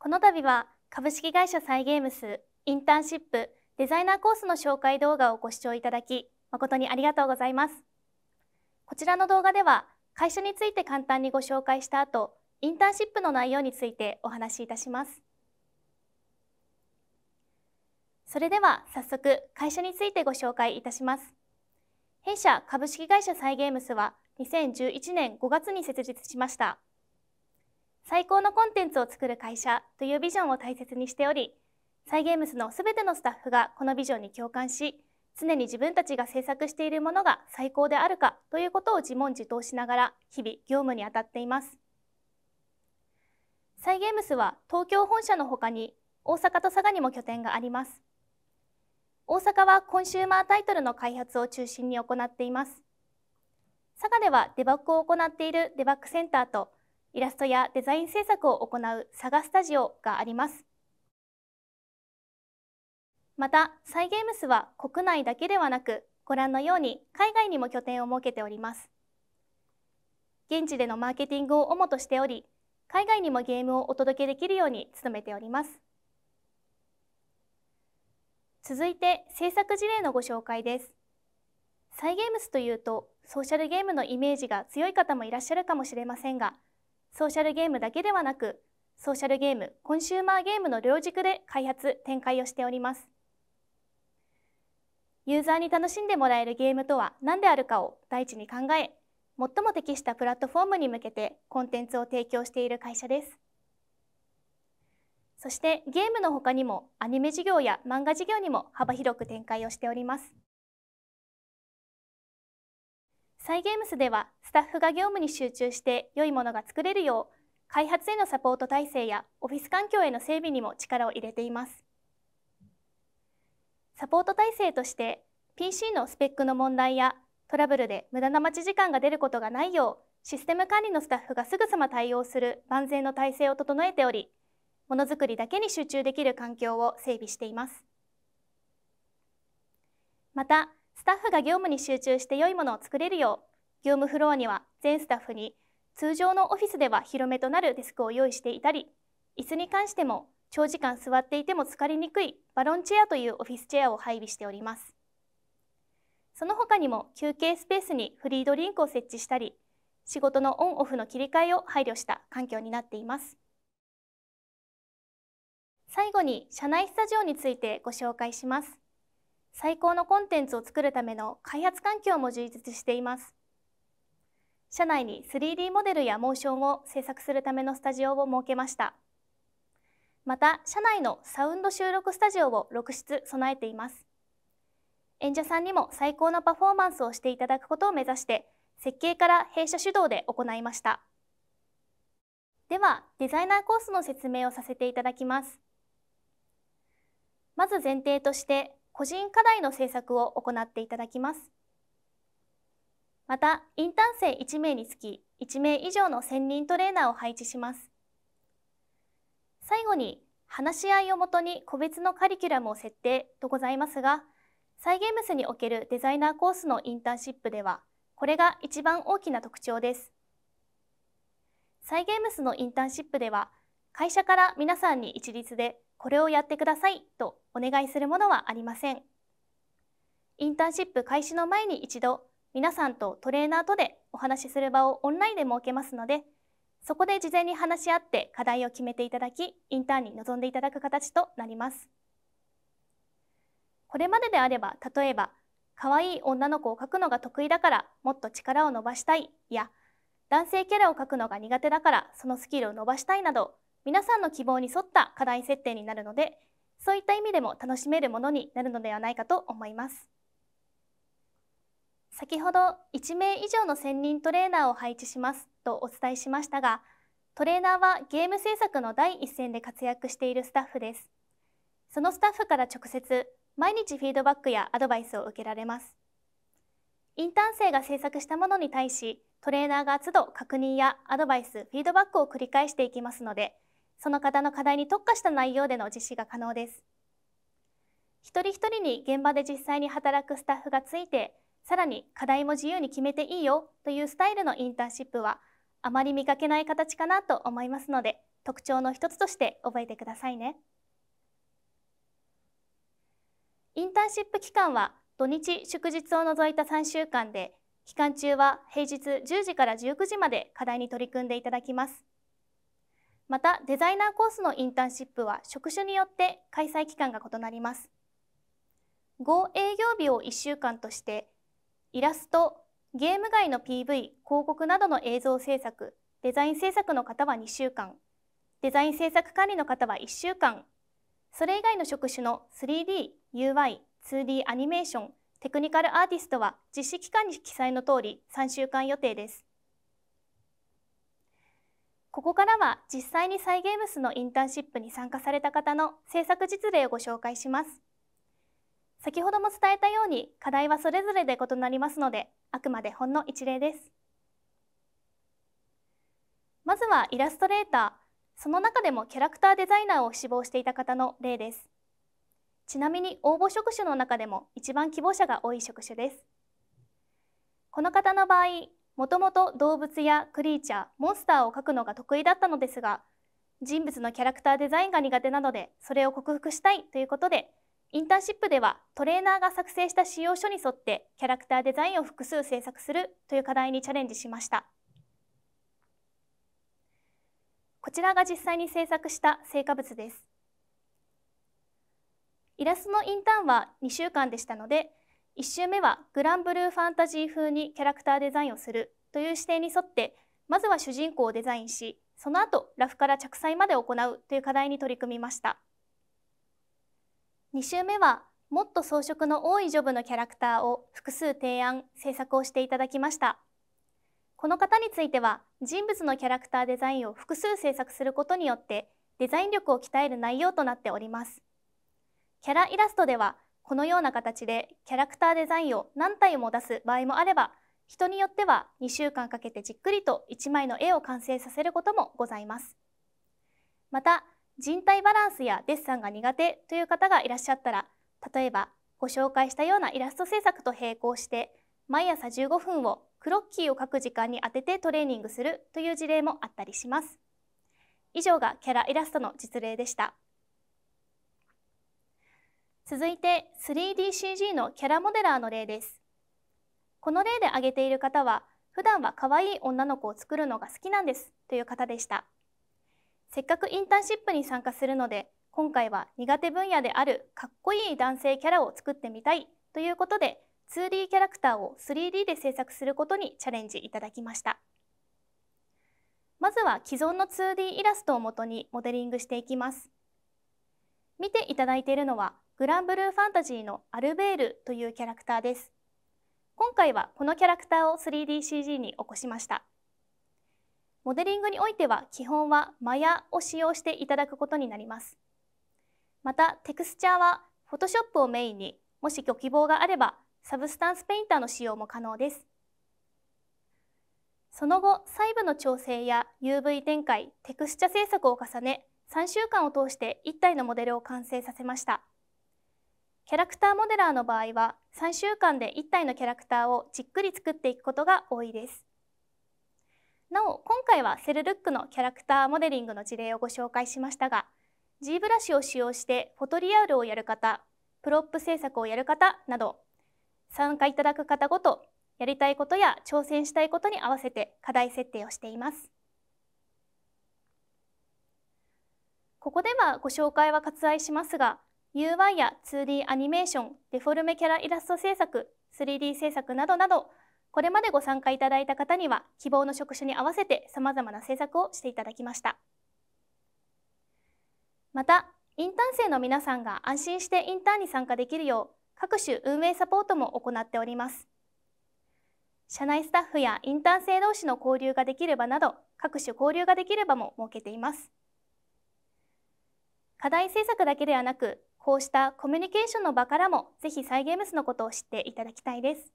この度は株式会社サイゲームスインターンシップデザイナーコースの紹介動画をご視聴いただき誠にありがとうございます。こちらの動画では会社について簡単にご紹介した後、インターンシップの内容についてお話しいたします。それでは早速会社についてご紹介いたします。弊社株式会社サイゲームスは2011年5月に設立しました。最高のコンテンツを作る会社というビジョンを大切にしておりサイゲームスの全てのスタッフがこのビジョンに共感し常に自分たちが制作しているものが最高であるかということを自問自答しながら日々業務に当たっています。サイゲームスは東京本社のほかに大阪と佐賀にも拠点があります。大阪はコンシューマータイトルの開発を中心に行っています。佐賀ではデバッグを行っているデバッグセンターとイラストやデザイン制作を行う佐賀スタジオがあります。また、サイゲームスは国内だけではなく、ご覧のように海外にも拠点を設けております。現地でのマーケティングを主としており、海外にもゲームをお届けできるように努めております。続いて制作事例のご紹介です。サイゲームスというとソーシャルゲームのイメージが強い方もいらっしゃるかもしれませんが、ソーシャルゲームだけではなくソーシャルゲームコンシューマーゲームの両軸で開発展開をしておりますユーザーに楽しんでもらえるゲームとは何であるかを第一に考え最も適したプラットフォームに向けてコンテンツを提供している会社ですそしてゲームの他にもアニメ事業や漫画事業にも幅広く展開をしておりますサイゲームスではスタッフが業務に集中して良いものが作れるよう開発へのサポート体制やオフィス環境への整備にも力を入れていますサポート体制として PC のスペックの問題やトラブルで無駄な待ち時間が出ることがないようシステム管理のスタッフがすぐさま対応する万全の体制を整えておりものづくりだけに集中できる環境を整備していますまたスタッフが業務に集中して良いものを作れるよう業務フロアには全スタッフに通常のオフィスでは広めとなるデスクを用意していたり椅子に関しても長時間座っていても疲れにくいバロンチェアというオフィスチェアを配備しておりますその他にも休憩スペースにフリードリンクを設置したり仕事のオンオフの切り替えを配慮した環境になっています最後に社内スタジオについてご紹介します最高のコンテンツを作るための開発環境も充実しています。社内に 3D モデルやモーションを制作するためのスタジオを設けました。また、社内のサウンド収録スタジオを6室備えています。演者さんにも最高のパフォーマンスをしていただくことを目指して、設計から弊社主導で行いました。では、デザイナーコースの説明をさせていただきます。まず前提として、個人課題の制作を行っていただきます。また、インターン生1名につき1名以上の専任トレーナーを配置します。最後に、話し合いをもとに個別のカリキュラムを設定とございますが、サイゲームスにおけるデザイナーコースのインターンシップでは、これが一番大きな特徴です。サイゲームスのインターンシップでは、会社から皆さんに一律でこれをやってくださいとお願いするものはありません。インターンシップ開始の前に一度皆さんとトレーナーとでお話しする場をオンラインで設けますのでそこで事前に話し合って課題を決めていただきインターンに臨んでいただく形となります。これまでであれば例えば「可愛い女の子を描くのが得意だからもっと力を伸ばしたい」や「男性キャラを描くのが苦手だからそのスキルを伸ばしたい」など皆さんの希望に沿った課題設定になるのでそういった意味でも楽しめるものになるのではないかと思います先ほど1名以上の専任トレーナーを配置しますとお伝えしましたがトレーナーはゲーム制作の第一線で活躍しているスタッフですそのスタッフから直接毎日フィードバックやアドバイスを受けられますインターン生が制作したものに対しトレーナーが都度確認やアドバイスフィードバックを繰り返していきますのでその方の課題に特化した内容での実施が可能です。一人一人に現場で実際に働くスタッフがついて、さらに課題も自由に決めていいよというスタイルのインターンシップは、あまり見かけない形かなと思いますので、特徴の一つとして覚えてくださいね。インターンシップ期間は土日祝日を除いた3週間で期間中は平日10時から19時まで課題に取り組んでいただきますまたデザイナーコースのインターンシップは職種によって開催期間が異なります合営業日を1週間としてイラストゲーム外の PV 広告などの映像制作デザイン制作の方は2週間デザイン制作管理の方は1週間それ以外の職種の 3DUI2D アニメーションテクニカルアーティストは実施期間に記載の通り3週間予定ですここからは実際にサイ・ゲームスのインターンシップに参加された方の制作実例をご紹介します。先ほども伝えたように課題はそれぞれで異なりますのであくまでほんの一例です。まずはイラストレーター、その中でもキャラクターデザイナーを志望していた方の例です。ちなみに応募職種の中でも一番希望者が多い職種です。この方の場合、もともと動物やクリーチャーモンスターを描くのが得意だったのですが人物のキャラクターデザインが苦手なのでそれを克服したいということでインターンシップではトレーナーが作成した仕様書に沿ってキャラクターデザインを複数制作するという課題にチャレンジしましたこちらが実際に制作した成果物ですイラストのインターンは2週間でしたので1週目はグランブルーファンタジー風にキャラクターデザインをするという視点に沿ってまずは主人公をデザインしその後ラフから着彩まで行うという課題に取り組みました2週目はもっと装飾の多いジョブのキャラクターを複数提案制作をしていただきましたこの方については人物のキャラクターデザインを複数制作することによってデザイン力を鍛える内容となっておりますキャライラストではこのような形でキャラクターデザインを何体も出す場合もあれば人によっては2週間かけてじっくりと1枚の絵を完成させることもございます。また人体バランスやデッサンが苦手という方がいらっしゃったら例えばご紹介したようなイラスト制作と並行して毎朝15分をクロッキーを描く時間に当ててトレーニングするという事例もあったりします。以上がキャライラストの実例でした。続いて 3DCG のキャラモデラーの例です。この例で挙げている方は、普段は可愛い女の子を作るのが好きなんですという方でした。せっかくインターンシップに参加するので、今回は苦手分野であるかっこいい男性キャラを作ってみたいということで、2D キャラクターを 3D で制作することにチャレンジいただきました。まずは既存の 2D イラストをもとにモデリングしていきます。見ていただいているのはグランブルーファンタジーのアルベールというキャラクターです。今回はこのキャラクターを 3DCG に起こしました。モデリングにおいては基本はマヤを使用していただくことになります。またテクスチャーは Photoshop をメインにもしご希望があればサブスタンスペインターの使用も可能です。その後細部の調整や UV 展開、テクスチャ制作を重ね3週間を通して1体のモデルを完成させました。キャラクターモデラーの場合は3週間で1体のキャラクターをじっくり作っていくことが多いです。なお今回はセルルックのキャラクターモデリングの事例をご紹介しましたが G ブラシを使用してフォトリアルをやる方プロップ制作をやる方など参加いただく方ごとやりたいことや挑戦したいことに合わせて課題設定をしています。ここではご紹介は割愛しますが UI や 2D アニメーション、デフォルメキャライラスト制作、3D 制作などなど、これまでご参加いただいた方には希望の職種に合わせて様々な制作をしていただきました。また、インターン生の皆さんが安心してインターンに参加できるよう、各種運営サポートも行っております。社内スタッフやインターン生同士の交流ができればなど、各種交流ができればも設けています。課題制作だけではなく、こうしたコミュニケーションの場からもぜひサイゲームスのことを知っていただきたいです。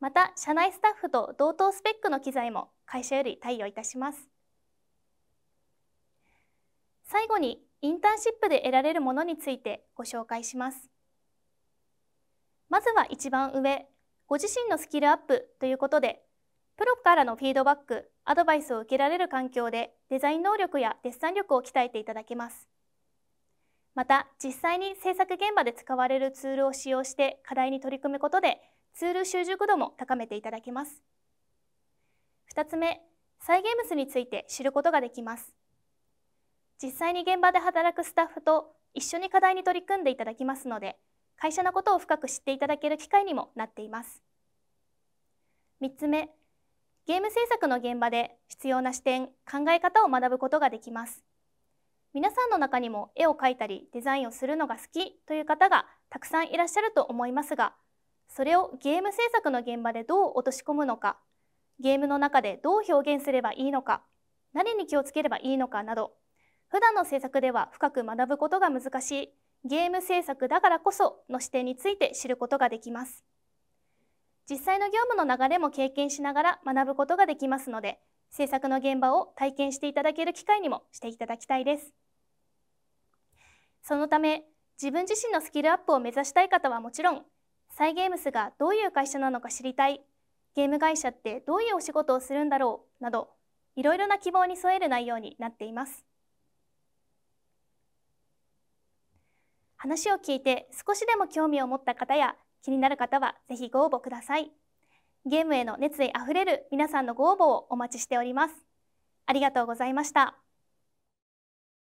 また社内スタッフと同等スペックの機材も会社より貸与いたします。最後にインターンシップで得られるものについてご紹介します。まずは一番上、ご自身のスキルアップということで、プロからのフィードバック、アドバイスを受けられる環境でデザイン能力やデッサン力を鍛えていただけます。また実際に制作現場で使われるツールを使用して課題に取り組むことでツール習熟度も高めていただけます2つ目再現物について知ることができます実際に現場で働くスタッフと一緒に課題に取り組んでいただきますので会社のことを深く知っていただける機会にもなっています3つ目ゲーム制作の現場で必要な視点考え方を学ぶことができます皆さんの中にも絵を描いたりデザインをするのが好きという方がたくさんいらっしゃると思いますがそれをゲーム制作の現場でどう落とし込むのかゲームの中でどう表現すればいいのか何に気をつければいいのかなど普段の制作では深く学ぶことが難しいゲーム制作だからこその視点について知ることができます実際の業務の流れも経験しながら学ぶことができますので制作の現場を体験していただける機会にもしていただきたいですそのため自分自身のスキルアップを目指したい方はもちろんサイゲームスがどういう会社なのか知りたいゲーム会社ってどういうお仕事をするんだろうなどいろいろな希望に添える内容になっています話を聞いて少しでも興味を持った方や気になる方はぜひご応募くださいゲームへの熱意あふれる皆さんのご応募をお待ちしておりますありがとうございました